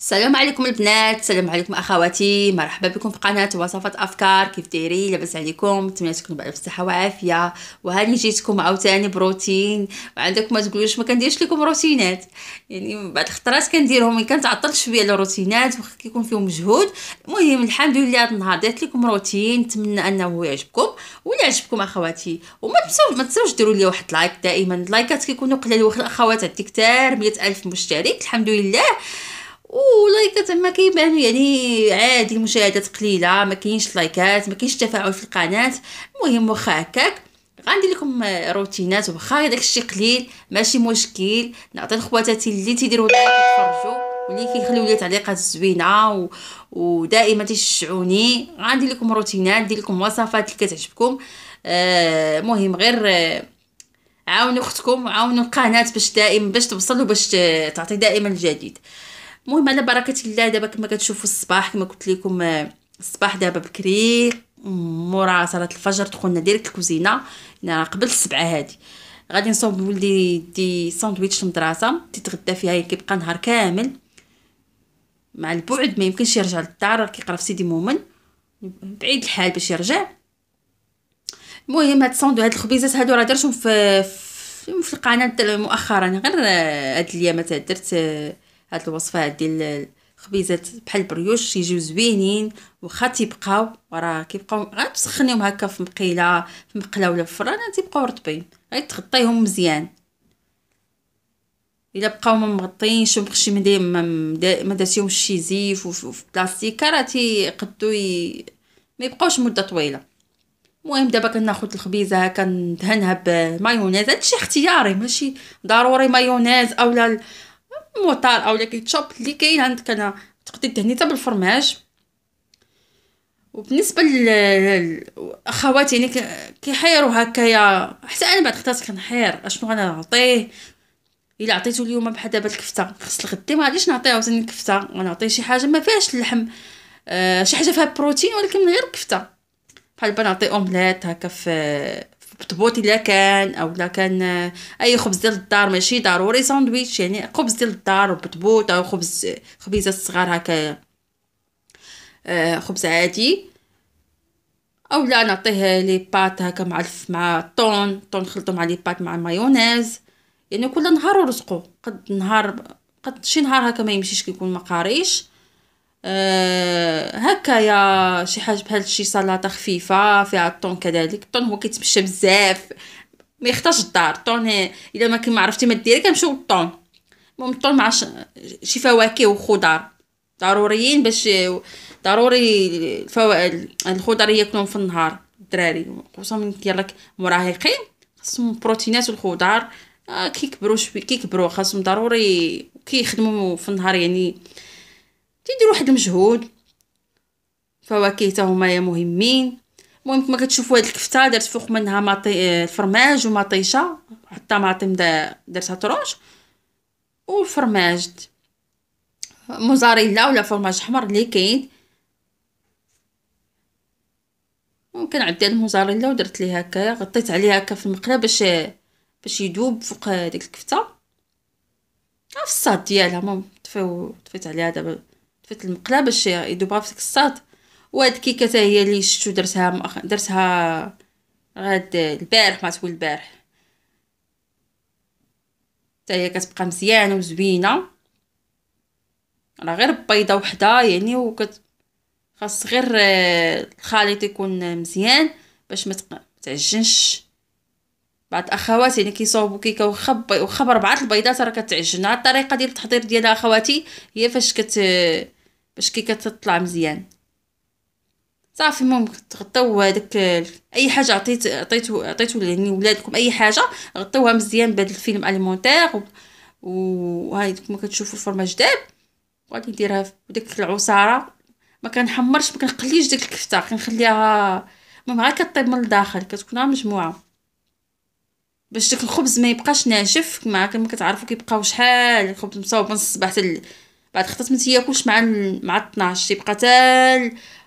السلام عليكم البنات السلام عليكم اخواتي مرحبا بكم في قناه وصفات افكار كيف دايرين لاباس عليكم نتمنى تكونوا بالف صحه وعافيه وهاني جيتكم عاوتاني بروتين وعندكم ما تقولوش ما كنديرش لكم روتينات يعني بعض الخطرات كنديرهم ملي يعني كنتعطل شويه على الروتينات كيكون فيهم مجهود المهم الحمد لله هذا النهار درت لكم روتين نتمنى انه يعجبكم ولا يعجبكم اخواتي وما تنساوش ما تنساوش ديروا لي واحد لايك دائما اللايكات كيكونوا قلال الاخوات عندي كثار 100000 مشترك الحمد لله ولايكات ما كيبانو يعني عادي المشاهدات قليله ما كاينش لايكات ما كاينش تفاعل في القناه المهم واخا هكاك غندير لكم روتينات واخا داك الشيء قليل ماشي مشكل نعطي لخواتاتي اللي تيديروا لايك يتفرجوا واللي كيخليو لي تعليقات زوينه و... ودائما تيشجعوني غندير لكم روتينات ندير لكم وصفات اللي كتعجبكم آه غير عاونوا اختكم وعاونوا القناه باش دائما باش توصلوا وباش تعطي دائما الجديد المهم على بركه الله دابا كما كتشوفوا الصباح كما قلت لكم آه، الصباح دابا بكري مورا صلاه الفجر دخلنا ديريكت الكوزينه انا قبل السبعه هادي غادي نصوب ولدي دي ساندويتش المدرسه تيتغدى فيها كيبقى نهار كامل مع البعد ما يمكنش يرجع للدار كيقرا في سيدي مومن بعيد الحال باش يرجع المهم هاد الصندو هاد الخبيزات هادو راه درتهم في في, القناه مؤخرا غير آه، هاد اليامات درت آه، هاد الوصفات ديال الخبيزات بحال البريوش يجيو زوينين واخا تيبقاو راه كيبقاو تسخنيهم هكا في مقيله في مقله ولا في الفران تيبقاو رطبين تغطيهم مزيان الا بقاو ما مغطينش ومخشي ما ما داتيهمش شي زيف وفي بلاستيك راه تيقدو ي... ما يبقاوش مده طويله المهم دابا كناخذ الخبيزه هكا ندهنها بمايونيز هادشي اختياري ماشي ضروري مايونيز اولا موطار اولا كيتشوب اللي كاين عندك انا تقدري تهني حتى بالفرماج وبالنسبه للاخوات يعني كيحيروا هكايا حتى انا بعد خطات كنحير اشنو غنعطيه الا عطيتو اليوم بحال دابا الكفته خص الغدا ما غاديش نعطيه عاوتاني الكفته غنعطيه شي حاجه ما فيهاش اللحم آه شي حاجه فيها بروتين ولكن من غير كفته بحال بنعطي اومليت هكا في بطبوط الا كان او لا كان آه، اي خبز ديال الدار ماشي ضروري ساندويتش يعني خبز ديال الدار بطبوط او خبز خبيزه صغار هكا آه، خبز عادي او لا نعطيه لي بات هكا مع الف مع الطون طون خلطو مع لي بات مع المايونيز يعني كل نهار ورزقو قد نهار قد شي نهار هكا ما يمشيش كيكون ما قاريش أه هكايا شي حاجه بحال شي سلطه خفيفه فيها الطون كذلك الطون هو كيتمشى بزاف ما يحتاج الدار الطون الا ما كما عرفتي ما ديري كنمشيو للطون المهم الطون مع شي فواكه وخضار ضروريين باش ضروري الفو... الخضر ياكلهم في النهار الدراري خصوصا من ديالك مراهقين خصهم البروتينات والخضار آه، كيكبروا شوي كيكبروا خاصهم ضروري كيخدموا في النهار يعني تيدير واحد المجهود فواكه هما مهمين المهم كما كتشوفوا هاد الكفته درت فوق منها مطي آه، الفرماج ومطيشه حتى طماطم درتها طروش والفرماج موزاريلا ولا فرماج احمر اللي كاين ممكن عدي الموزاريلا ودرت ليه هكا غطيت عليه هكا في المقله باش باش يذوب فوق ديك الكفته في الصاد ديالها المهم طفيو طفيت عليها دابا فات المقله باش يدوب في ديك الصاط وهاد الكيكه حتى هي اللي شفتو درتها مأخ... درتها غاد البارح ما تقول البارح حتى هي كتبقى مزيانه وزوينه راه غير بيضه وحده يعني وكت خاص غير آه، الخليط يكون مزيان باش ما تعجنش بعض الاخوات يعني كيصاوبوا كيكه وخب وخا بعض البيضات راه كتعجن الطريقه ديال التحضير ديالها اخواتي هي فاش كت باش كي تطلع مزيان صافي ممكن تغطيو هذاك اي حاجه عطيت عطيتو عطيتو يعني ولادكم اي حاجه غطيوها مزيان بهذا الفيلم اليمونتير وهاي كما كتشوفوا الفرماج داب غادي نديرها في ديك العصاره ما كنحمرش ما كنقليش ديك الكفته كنخليها المهم غير كطيب من الداخل كتكون مجموعه باش داك الخبز ما يبقاش ناشف كما كتعرفوا كيبقاو شحال الخبز مصاوب من الصباح حتى بعد خطات ما تياكلش مع مع 12 تيبقى حتى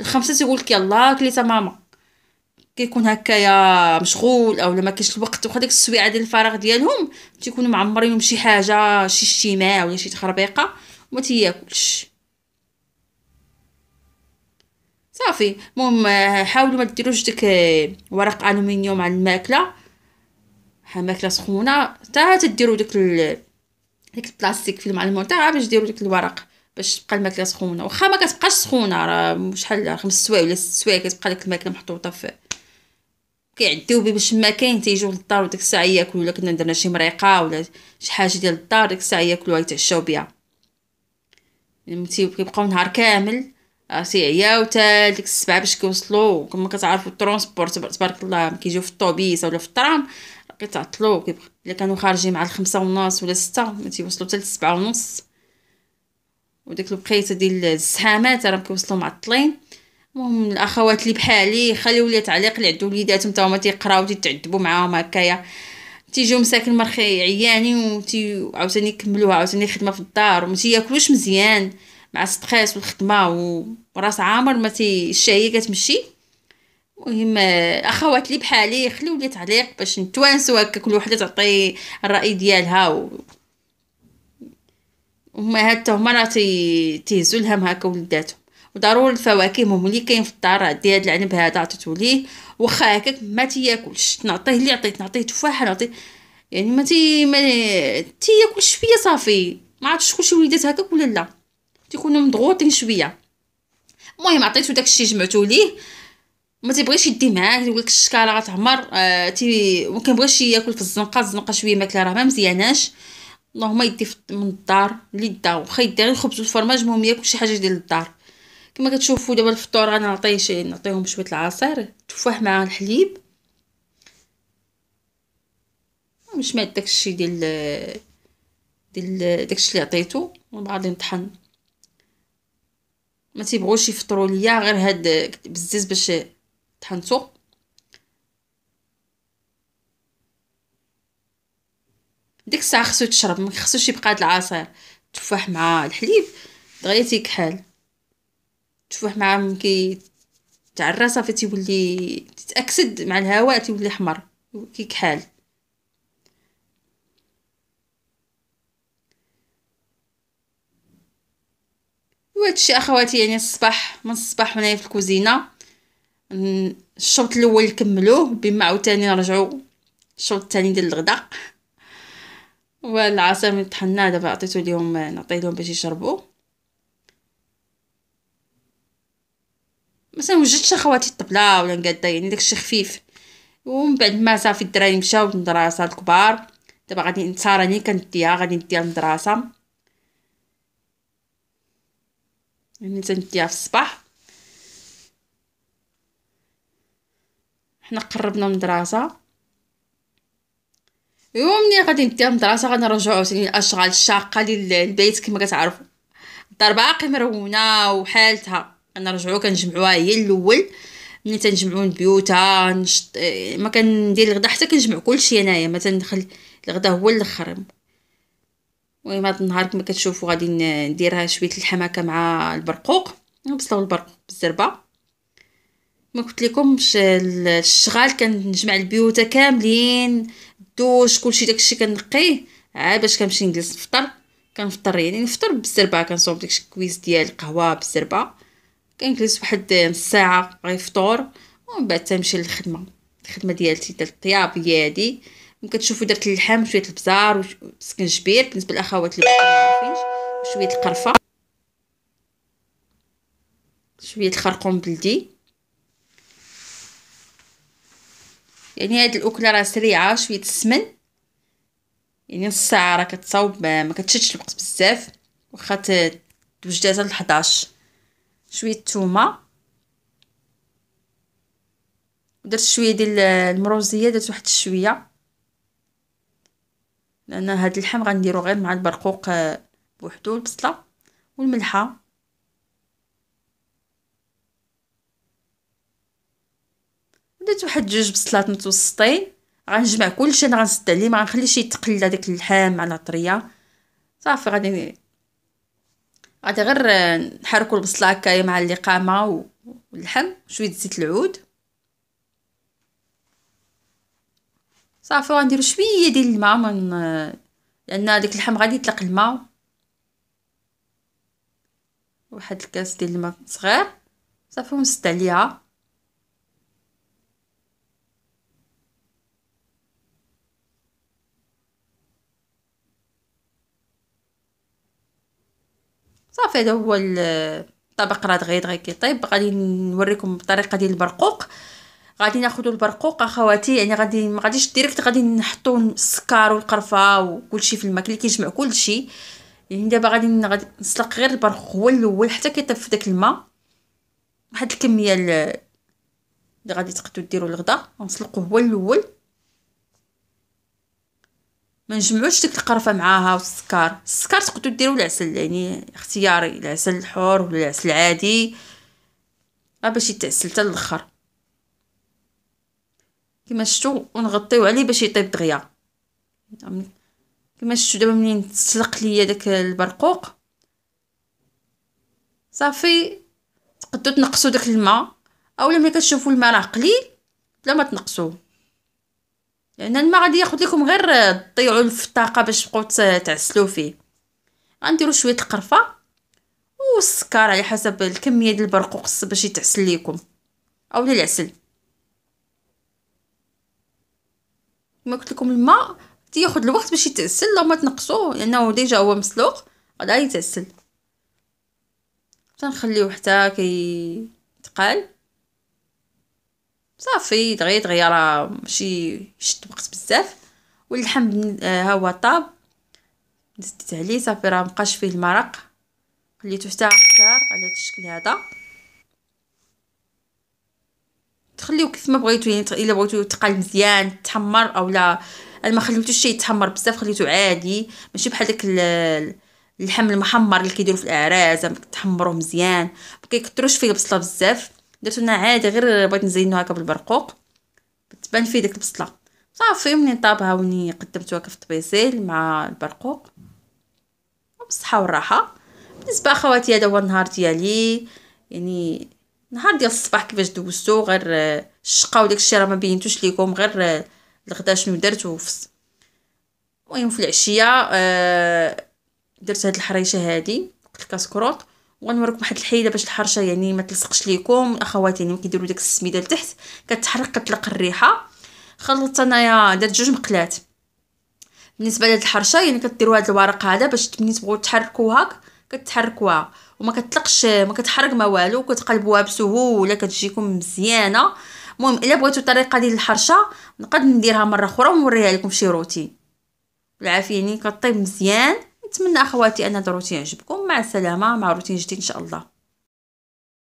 الخمسه تيقول لك يلا كليتها ماما كيكون هكايا مشغول اولا ما كاينش الوقت وخا ديك السويعه ديال الفراغ ديالهم تيكونوا معمرينهم بشي حاجه شي اجتماع ولا شي تخربيقه وما تياكلش صافي المهم حاولوا ما ديروش ديك ورق الومنيوم على الماكله ها ماكله سخونه حتى تديروا ديك ديك البلاستيك في المعلمه تاعها باش يديروا ديك الورق باش تبقى الماكله سخونه واخا ما كتبقاش سخونه راه شحال خمس سوايع ولا ست سوايع كتبقى ديك الماكله محطوطه في كيعديو بيه باش ما كاين تيجيو للدار وديك الساعه ياكلوا ولا كنا درنا شي مريقه ولا شي حاجه ديال الدار ديك الساعه ياكلوها يتعشاو بها يعني كيبقاو نهار كامل آه، يا حتى ديك السبعه باش كيوصلوا كما كتعرفوا الترونسبور تبارك الله كيجيو في الطوبيس ولا في الترام كيتعطلوا كيبقى الا كانوا خارجين مع الخمسة ونص ولا ستة ما تيوصلوا حتى لسبعة ونص وديك البقيته ديال الزحامات راه كيوصلوا معطلين المهم الاخوات اللي بحالي خليو لي تعليق اللي عندو وليداتهم تا هما تيقراو تيتعذبوا معاهم هكايا تيجيو مساكن مرخي عياني وتي عاوتاني يكملوها عاوتاني الخدمه في الدار وما تياكلوش مزيان مع ستريس والخدمه وراس عامر ما تي الشهيه كتمشي المهم اخوات لي بحالي خليو لي تعليق باش نتوانسو هكا كل وحده تعطي الراي ديالها و هما حتى هما راه تي تيهزو الهم هكا ولداتهم وضروري الفواكه هما اللي كاين في الدار عندي هاد العنب هذا عطيتو ليه واخا هكاك ما تياكلش نعطيه اللي عطيت نعطيه تفاحه نعطيه يعني ما تي ما تياكل شويه صافي ما عرفتش شكون شي وليدات هكاك ولا لا تيكونوا مضغوطين شويه المهم عطيتو داكشي جمعتو ليه ما تيبغيش يدي معاه يقول لك الشكاله غتعمر آه تي ما كنبغيش ياكل في الزنقه الزنقه شويه ماكله راه ما مزياناش اللهم يدي من الدار اللي دا واخا يدي غير الخبز والفرماج المهم ياكل شي حاجه ديال الدار كما كتشوفوا دابا الفطور انا نعطيه شي نعطيهم شويه العصير تفاح مع الحليب مش مات داكشي ديال ديال داكشي اللي عطيتو بعد نطحن ما تيبغوش يفطروا ليا غير هاد بزز باش tanzo ديك الساعه خصو يتشرب ما خصوش يبقى هاد العصير التفاح مع الحليب دغيا تيكحل التفاح مع ملي تعرى صافي تيولي تتاكسد مع الهواء تيولي حمر كيكحل وهادشي اخواتي يعني الصباح من الصباح وانا في الكوزينه الشوط الاول نكملوه بما عاوتاني نرجعو الشوط الثاني ديال الغداء والعصير طحنا دابا عطيتو ليهم نعطيه لهم باش يشربوا مثلا وجدت اخواتي الطبله ولا مقاده يعني داكشي خفيف ومن بعد ما صافي الدراري مشاو للمدرسه الكبار دابا غادي نتصاراني كنديها غادي نديها للمدرسه يعني تنديها في الصباح حنا قربنا من المدرسه ايوا ملي غادي نبدا المدرسه غنرجعو ثاني الاشغال الشاقه ديال البيت كما كتعرفوا الدار باقي مرونه وحالتها غنرجعو كنجمعوها هي الاول ملي تنجمعو البيوتها نشط ما كندير الغدا حتى كنجمع كلشي انايا ما تندخل الغدا هو الاخر المهم هذا النهار كما كتشوفوا غادي نديرها شويه الحماكه مع البرقوق نبصلو البرقوق بالزربه ما قلت لكم الشغال كنجمع البيوتا كاملين كل كلشي داكشي كنقيه عاد باش كنمشي نجلس نفطر كنفطر يعني نفطر بالزربه كنصوب داكشي الكويس ديال القهوه بالزربه كنجلس واحد نص ساعه غير فطور ومن بعد تنمشي للخدمه الخدمه ديالتي ديال الطياب هي هادي تشوفوا درت اللحم شويه البزار وسكنجبير بالنسبه للاخوات اللي ما وشويه القرفه شويه الخرقوم بلدي يعني هاد الاكله راه سريعه شويه السمن يعني نص ساعه راه كتصاوب ما كتشدش الوقت بزاف واخا توجد حتى 11 شويه الثومه درت شويه ديال المروزيه درت واحد الشويه لان هاد اللحم غنديرو غير مع البرقوق آه، بوحدو البصله والملحه درت واحد جوج بصلات متوسطين غنجمع كلشي انا غنسد عليه ما غنخليش يتقلى داك اللحام مع العطريه صافي غادي غادي غير نحركو البصله هكايا مع اللقامه واللحم شويه زيت العود صافي غنديرو شويه ديال الماء من لان داك اللحم غادي يطلق الماء واحد الكاس ديال الماء صغير صافي ونسد عليها صافي هذا هو الطبق راه دغيا دغيا كيطيب غادي نوريكم الطريقه ديال البرقوق غادي ناخذوا البرقوق اخواتي يعني غادي ما غاديش ديريكت غادي نحطوا السكر والقرفه وكلشي في الماء اللي كيجمع كلشي يعني دابا غادي غادي نسلق غير البرقوق هو الاول حتى كيطيب في داك الماء واحد الكميه اللي غادي تقدروا ديروا الغدا نسلقوه هو الاول ما نجمعوش ديك القرفه معاها والسكر السكر تقدروا ديروا العسل يعني اختياري العسل الحر ولا العسل العادي باش يتعسل حتى الاخر كما شفتوا ونغطيو عليه باش يطيب دغيا كما شفتوا دابا منين تسلق ليا داك البرقوق صافي تقدروا تنقصوا داك الماء اولا ملي كتشوفوا الماء راه قليل بلا ما تنقصوه لان الماء غادي ياخذ لكم غير تضيعوا في الطاقه باش تبقاو تعسلوا فيه غنديروا شويه القرفه والسكر على حسب الكميه ديال البرقوقص باش يتعسل لكم اولا العسل كما قلت لكم الماء تياخذ الوقت باش يتعسل لو ما تنقصوه لانه ديجا هو مسلوق غادي يتعسل تنخليوه حتى كيتقال صافي دغيا دغيا راه ماشي شد وقت بزاف واللحم آه، ها هو طاب دزت عليه صافي راه مبقاش فيه المرق خليته حتى اختار على الشكل هذا تخليو كيف ما بغيتو يعني الا بغيتو يتقال مزيان تحمر اولا انا ما خليتوش شي يتحمر بزاف خليته عادي ماشي بحال داك اللحم المحمر اللي كيديروا في الاعراس تحمروه مزيان ما كيكثروش فيه البصله بزاف درتو لنا عادي غير بغيت نزينو هكا بالبرقوق تبان فيه ديك البصله صافي ملي طابها وني قدمتو هكا في الطبيسيل مع البرقوق بالصحه والراحه بالنسبه اخواتي هذا هو النهار ديالي يعني نهار ديال الصباح كيفاش دوزتو غير الشقه وداك الشيء راه ما بينتوش ليكم غير الغدا شنو درت وفس المهم في العشيه آه، درت هاد الحريشه هادي الكاسكروط وغنوريكم واحد الحيله باش الحرشه يعني ما تلصقش ليكم الاخوات يعني كيديروا داك السميده لتحت كتحرق كتلق الريحه خلطت انايا درت جوج مقلات بالنسبه لهاد الحرشه يعني كديروا هاد الورق هذا باش ملي تبغوا تحركوها كتحركوها وما كتلقش ما كتحرق ما والو كتقلبوها بسهوله كتجيكم مزيانه المهم الا بغيتو الطريقه ديال الحرشه نقد نديرها مره اخرى ونوريها لكم شي روتين بالعافيه يعني كطيب مزيان نتمنى اخواتي ان الروتين يعجبكم مع السلامه مع روتين جديد ان شاء الله